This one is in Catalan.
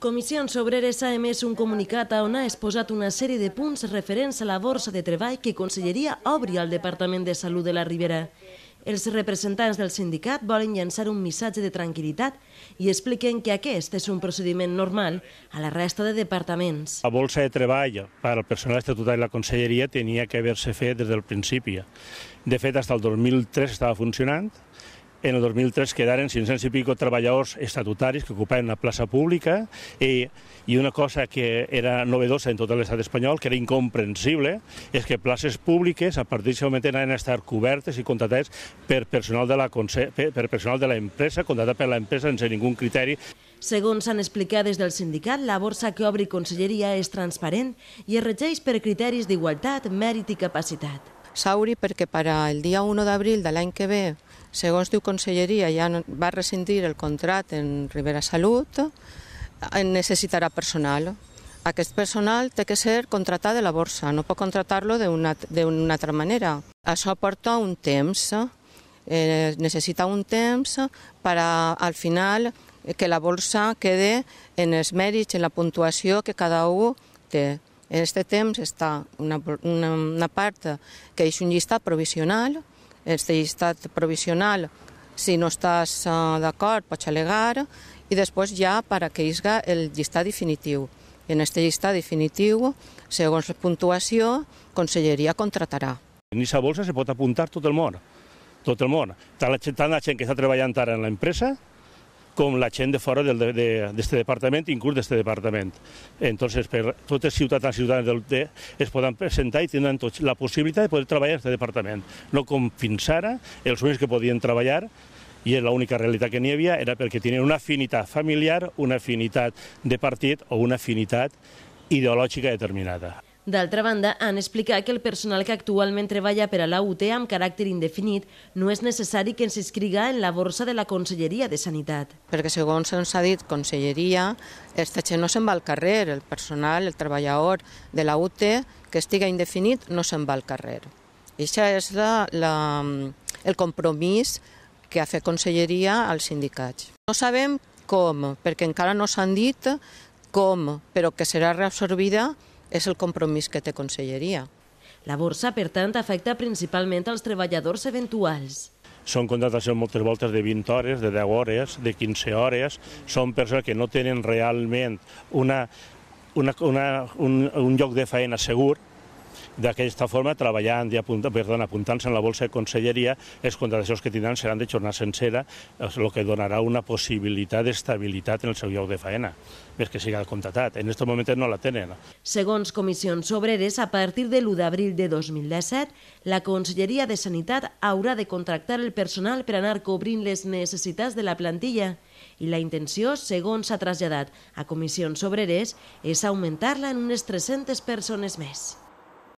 Comissions Obreres ha emès un comunicat on ha exposat una sèrie de punts referents a la borsa de treball que Conselleria obri al Departament de Salut de la Ribera. Els representants del sindicat volen llançar un missatge de tranquil·litat i expliquen que aquest és un procediment normal a la resta de departaments. La bolsa de treball per al personal estatutari de la Conselleria tenia que haver-se fet des del principi. De fet, fins al 2003 estava funcionant en el 2003 quedaren 500 i pico treballadors estatutaris que ocupaven la plaça pública i, i una cosa que era novedosa en tot l'estat espanyol, que era incomprensible, és que places públiques a partir d'aquest moment anaven a estar cobertes i contratades per personal de la, per, personal de la empresa, contratat per l'empresa sense ningú criteri. Segons s'han explicat des del sindicat, la borsa que obri Conselleria és transparent i es regeix per criteris d'igualtat, mèrit i capacitat. Sauri perquè per al dia 1 d'abril de l'any que ve, segons diu Conselleria, ja va rescindir el contracte en Ribera Salut, eh, necessitarà personal. Aquest personal té que ser contratat de la borsa, no pot contratar lo d'una altra manera. Això porta un temps, eh, necessita un temps per a, al final eh, que la borsa quede en els mèrits, en la puntuació que cada un té. En aquest temps està una, una, una part que és un llistat provisional, aquest llistat provisional, si no estàs eh, d'acord, pots alegar. i després ja per a que isga el llistat definitiu. En aquest llistat definitiu, segons la puntuació, Conselleria contratarà. En aquesta bolsa se pot apuntar tot el món, tot el món. la, tant la gent que està treballant ara en l'empresa, com la gent de fora del, de, d'este de, departament, inclús d'aquest departament. Entonces, per totes ciutadans i ciutadans del T es poden presentar i tenen tots la possibilitat de poder treballar en aquest departament. No com fins ara, els únics que podien treballar i l'única realitat que n'hi havia era perquè tenien una afinitat familiar, una afinitat de partit o una afinitat ideològica determinada. D'altra banda, han explicat que el personal que actualment treballa per a la UT amb caràcter indefinit no és necessari que ens inscriga en la borsa de la Conselleria de Sanitat. Perquè segons se'ns ha dit Conselleria, aquesta gent no se'n va al carrer, el personal, el treballador de la UT que estiga indefinit no se'n va al carrer. Això és la, la, el compromís que ha fet Conselleria als sindicats. No sabem com, perquè encara no s'han dit com, però que serà reabsorbida és el compromís que té Conselleria. La borsa, per tant, afecta principalment als treballadors eventuals. Són contratacions moltes voltes de 20 hores, de 10 hores, de 15 hores. Són persones que no tenen realment una, una, una, un, un lloc de feina segur, D'aquesta forma, treballant i apuntant, perdona, apuntant-se en la bolsa de conselleria, les contratacions que tindran seran de jornada sencera, el que donarà una possibilitat d'estabilitat en el seu lloc de faena, més que siga contratat. En aquest moment no la tenen. Segons Comissions Obreres, a partir de l'1 d'abril de 2017, la Conselleria de Sanitat haurà de contractar el personal per anar cobrint les necessitats de la plantilla i la intenció, segons s'ha traslladat a comissions obreres, és augmentar-la en unes 300 persones més.